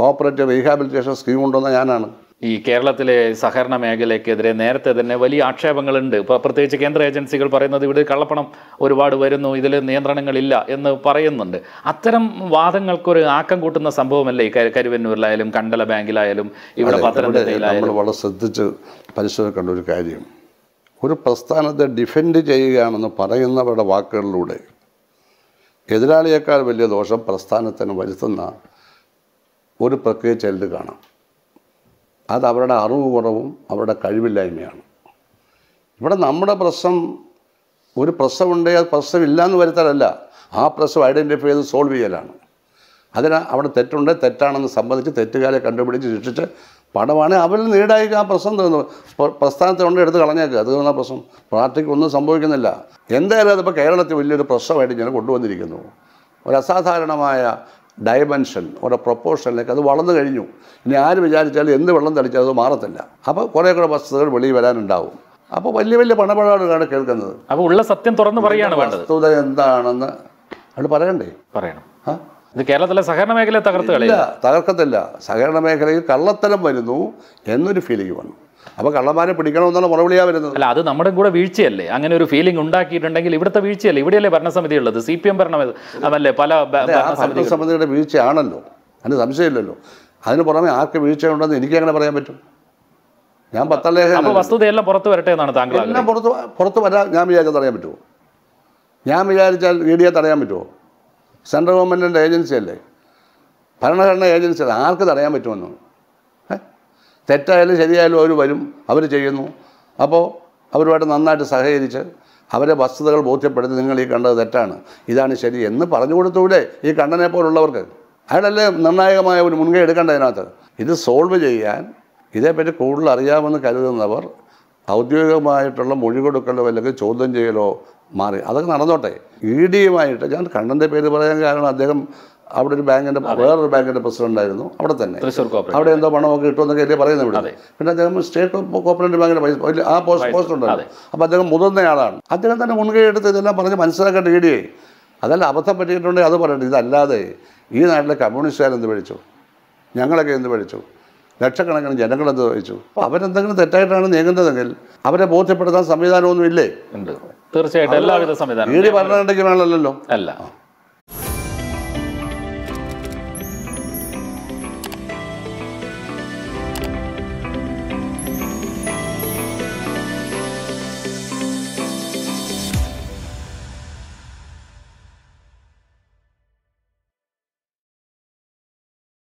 cooperative rehabilitation scheme ഉണ്ടെന്ന് ഞാനാണ് ഈ കേരളത്തിലെ സഹകരണ മേഖലയ്ക്കെതിരെ നേരത്തെ തന്നെ വലിയ ആക്ഷേപങ്ങളുണ്ട് ഇപ്പോൾ പ്രത്യേകിച്ച് കേന്ദ്ര ഏജൻസികൾ പറയുന്നത് ഇവിടെ കള്ളപ്പണം ഒരുപാട് വരുന്നു ഇതിൽ നിയന്ത്രണങ്ങളില്ല എന്ന് പറയുന്നുണ്ട് അത്തരം വാദങ്ങൾക്കൊരു ആക്കം കൂട്ടുന്ന സംഭവമല്ലേ ഈ കരുവന്നൂരിലായാലും കണ്ടല ബാങ്കിലായാലും ഇവിടെ പത്തനംതിട്ടയിലായാലും വളരെ ശ്രദ്ധിച്ച് പരിശോധിക്കേണ്ട ഒരു കാര്യം ഒരു പ്രസ്ഥാനത്തെ ഡിഫെൻഡ് ചെയ്യുകയാണെന്ന് പറയുന്നവരുടെ വാക്കുകളിലൂടെ എതിരാളിയേക്കാൾ വലിയ ദോഷം പ്രസ്ഥാനത്തിന് വരുത്തുന്ന ഒരു പ്രക്രിയ ചിലത് കാണാം അത് അവരുടെ അറിവ് കുറവും അവരുടെ കഴിവില്ലായ്മയാണ് ഇവിടെ നമ്മുടെ പ്രശ്നം ഒരു പ്രശ്നമുണ്ട് അത് പ്രശ്നമില്ല എന്ന് വരുത്തലല്ല ആ പ്രശ്നം ഐഡൻറ്റിഫൈ ചെയ്ത് സോൾവ് ചെയ്യലാണ് അതിന് അവിടെ തെറ്റുണ്ട് തെറ്റാണെന്ന് സംബന്ധിച്ച് തെറ്റുകാരെ കണ്ടുപിടിച്ച് ശിക്ഷിച്ച് പണമാണ് അവരിൽ നീടായി ആ പ്രശ്നം തോന്നുന്നു പ്രസ്ഥാനത്തിൽ ഉണ്ട് എടുത്ത് കളഞ്ഞേക്കുക അത് തോന്നുന്ന പ്രശ്നം പാർട്ടിക്ക് ഒന്നും സംഭവിക്കുന്നില്ല എന്തായാലും അതിപ്പോൾ കേരളത്തിൽ വലിയൊരു പ്രശ്നമായിട്ട് ഞാൻ കൊണ്ടുവന്നിരിക്കുന്നു ഒരു അസാധാരണമായ ഡയമെൻഷൻ ഓരോ പ്രൊപ്പോർഷനിലേക്ക് അത് വളർന്നു കഴിഞ്ഞു ഇനി ആര് വിചാരിച്ചാലും എന്ത് വെള്ളം തളിച്ചാൽ അത് മാറത്തില്ല അപ്പോൾ കുറേ കൂടെ വസ്തുതകൾ വെളിയിൽ വരാനുണ്ടാവും അപ്പോൾ വലിയ വലിയ പണപാടുകളാണ് കേൾക്കുന്നത് അപ്പോൾ ഉള്ള സത്യം തുറന്നു പറയുകയാണ് വസ്തുത എന്താണെന്ന് അവിടെ പറയണ്ടേ പറയണം ഇത് കേരളത്തിലെ സഹകരണ മേഖലയെ തകർത്തില്ല തകർക്കത്തില്ല സഹകരണ മേഖലയിൽ കള്ളത്തരം വരുന്നു എന്നൊരു ഫീലിംഗ് വന്നു അപ്പോൾ കള്ളന്മാരെ പിടിക്കണമെന്നാണ് മറുപടിയാ വരുന്നത് അല്ല അത് നമ്മുടെ കൂടെ വീഴ്ചയല്ലേ അങ്ങനെ ഒരു ഫീലിംഗ് ഉണ്ടാക്കിയിട്ടുണ്ടെങ്കിൽ ഇവിടുത്തെ വീഴ്ചയല്ലേ ഇവിടെയല്ലേ ഭരണസമിതി ഉള്ളത് സി പി എം ഭരണമല്ലേ പല സമിതിയുടെ വീഴ്ചയാണല്ലോ അതിന് സംശയമില്ലല്ലോ അതിന് പുറമെ ആർക്ക് വീഴ്ചയുണ്ടെന്ന് എനിക്ക് അങ്ങനെ പറയാൻ പറ്റും ഞാൻ പത്തലേഖ വസ്തുതയെല്ലാം പുറത്ത് വരട്ടെ എന്നാണ് താങ്കൾ എല്ലാം പുറത്ത് പുറത്ത് വരാൻ ഞാൻ വിചാരിച്ചാൽ തടയാൻ പറ്റുമോ ഞാൻ വിചാരിച്ചാൽ ഇ e ഡിയെ തടയാൻ പറ്റുമോ സെൻട്രൽ ഗവൺമെൻറ്റിൻ്റെ ഏജൻസിയല്ലേ ഭരണഘടനാ ഏജൻസി ആർക്ക് തടയാൻ പറ്റുമെന്ന് തെറ്റായാലും ശരിയായാലും അവർ വരും അവർ ചെയ്യുന്നു അപ്പോൾ അവരുമായിട്ട് നന്നായിട്ട് സഹകരിച്ച് അവരെ വസ്തുതകൾ ബോധ്യപ്പെടുത്തി നിങ്ങൾ ഈ കണ്ടത് തെറ്റാണ് ഇതാണ് ശരി എന്ന് പറഞ്ഞു കൊടുത്തൂടെ ഈ കണ്ണനെ പോലുള്ളവർക്ക് അയാളല്ലേ നിർണായകമായ ഒരു മുൻകൈ എടുക്കേണ്ട അതിനകത്ത് ഇത് സോൾവ് ചെയ്യാൻ ഇതേപ്പറ്റി കൂടുതൽ അറിയാമെന്ന് കരുതുന്നവർ ഔദ്യോഗികമായിട്ടുള്ള മൊഴി കൊടുക്കലോ അല്ലെങ്കിൽ ചോദ്യം ചെയ്യലോ മാറി അതൊക്കെ നടന്നോട്ടെ ഇ ഡിയുമായിട്ട് ഞാൻ കണ്ണൻ്റെ പേര് പറയാൻ കാരണം അദ്ദേഹം അവിടെ ഒരു ബാങ്കിന്റെ വേറൊരു ബാങ്കിന്റെ പ്രസിഡന്റായിരുന്നു അവിടെ തന്നെ അവിടെ എന്തോ പണമൊക്കെ കിട്ടുമെന്നൊക്കെ അല്ലേ പറയുന്നത് ഇവിടെ പിന്നെ അദ്ദേഹം സ്റ്റേറ്റ് കോപ്പറേറ്റീവ് ബാങ്കിന്റെ പൈസ ആ പോസ്റ്റ് പോസ്റ്റ് ഉണ്ടായിരുന്നു അപ്പോൾ അദ്ദേഹം മുതിർന്നയാളാണ് അദ്ദേഹം തന്നെ മുൻകൈ എടുത്ത് ഇതെല്ലാം പറഞ്ഞ് മനസ്സിലാക്കേണ്ട ഇടിയെ അതല്ല അബദ്ധം പറ്റിയിട്ടുണ്ടെങ്കിൽ അത് പറയട്ടെ ഇതല്ലാതെ ഈ നാട്ടിലെ കമ്മ്യൂണിസ്റ്റുകാരെന്ത് പഠിച്ചു ഞങ്ങളൊക്കെ എന്ത് പഠിച്ചു ലക്ഷക്കണക്കിന് എന്ത് വഹിച്ചു അപ്പോൾ അവരെന്തെങ്കിലും തെറ്റായിട്ടാണ് നീങ്ങുന്നതെങ്കിൽ അവരെ ബോധ്യപ്പെടുത്താൻ സംവിധാനമൊന്നും ഇല്ലേ ഉണ്ട് തീർച്ചയായിട്ടും എല്ലാവിധ സംവിധാനം ഈ പറഞ്ഞിട്ടുണ്ടെങ്കിൽ വേണമല്ലോ അല്ല